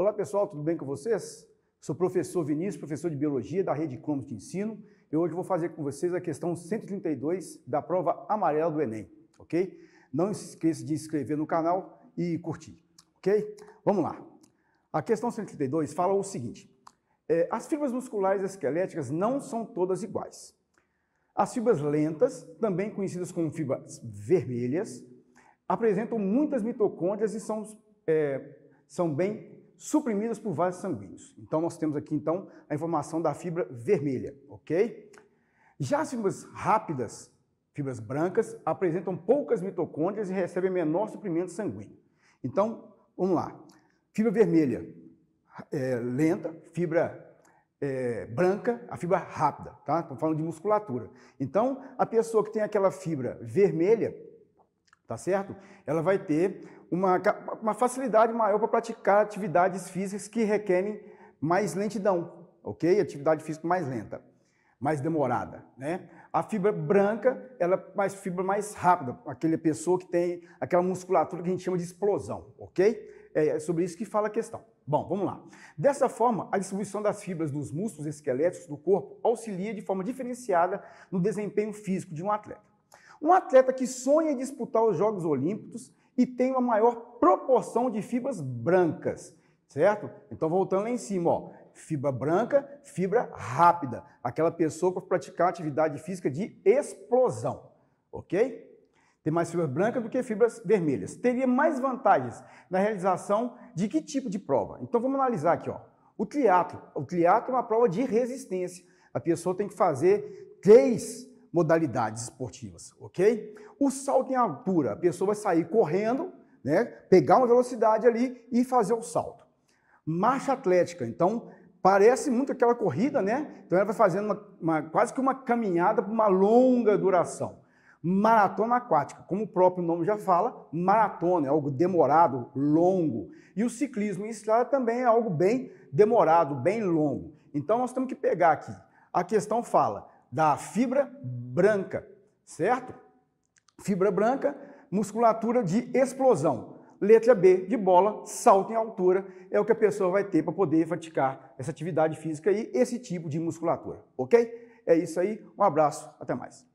Olá pessoal, tudo bem com vocês? Sou professor Vinícius, professor de Biologia da Rede Cromos de Ensino e hoje vou fazer com vocês a questão 132 da prova amarela do Enem, ok? Não se esqueça de inscrever no canal e curtir, ok? Vamos lá. A questão 132 fala o seguinte, é, as fibras musculares esqueléticas não são todas iguais. As fibras lentas, também conhecidas como fibras vermelhas, apresentam muitas mitocôndrias e são, é, são bem suprimidas por vasos sanguíneos. Então nós temos aqui então a informação da fibra vermelha, ok? Já as fibras rápidas, fibras brancas, apresentam poucas mitocôndrias e recebem menor suprimento sanguíneo. Então, vamos lá. Fibra vermelha é, lenta, fibra é, branca, a fibra rápida, tá? Estamos falando de musculatura. Então, a pessoa que tem aquela fibra vermelha, tá certo? Ela vai ter uma, uma facilidade maior para praticar atividades físicas que requerem mais lentidão, ok? Atividade física mais lenta, mais demorada, né? A fibra branca, ela é mais fibra mais rápida, aquela pessoa que tem aquela musculatura que a gente chama de explosão, ok? É, é sobre isso que fala a questão. Bom, vamos lá. Dessa forma, a distribuição das fibras dos músculos esqueléticos do corpo auxilia de forma diferenciada no desempenho físico de um atleta. Um atleta que sonha disputar os Jogos Olímpicos e tem uma maior proporção de fibras brancas, certo? Então, voltando lá em cima, ó, fibra branca, fibra rápida, aquela pessoa para praticar atividade física de explosão, ok? Tem mais fibras brancas do que fibras vermelhas. Teria mais vantagens na realização de que tipo de prova? Então, vamos analisar aqui, ó. O triatlo. O triatlo é uma prova de resistência. A pessoa tem que fazer três modalidades esportivas, ok? O salto em altura, a pessoa vai sair correndo, né, pegar uma velocidade ali e fazer o salto. Marcha atlética, então parece muito aquela corrida, né? Então ela vai fazendo uma, uma, quase que uma caminhada por uma longa duração. Maratona aquática, como o próprio nome já fala, maratona é algo demorado, longo. E o ciclismo em estrada também é algo bem demorado, bem longo. Então nós temos que pegar aqui. A questão fala da fibra branca, certo? Fibra branca, musculatura de explosão. Letra B de bola, salto em altura, é o que a pessoa vai ter para poder praticar essa atividade física e esse tipo de musculatura, ok? É isso aí, um abraço, até mais.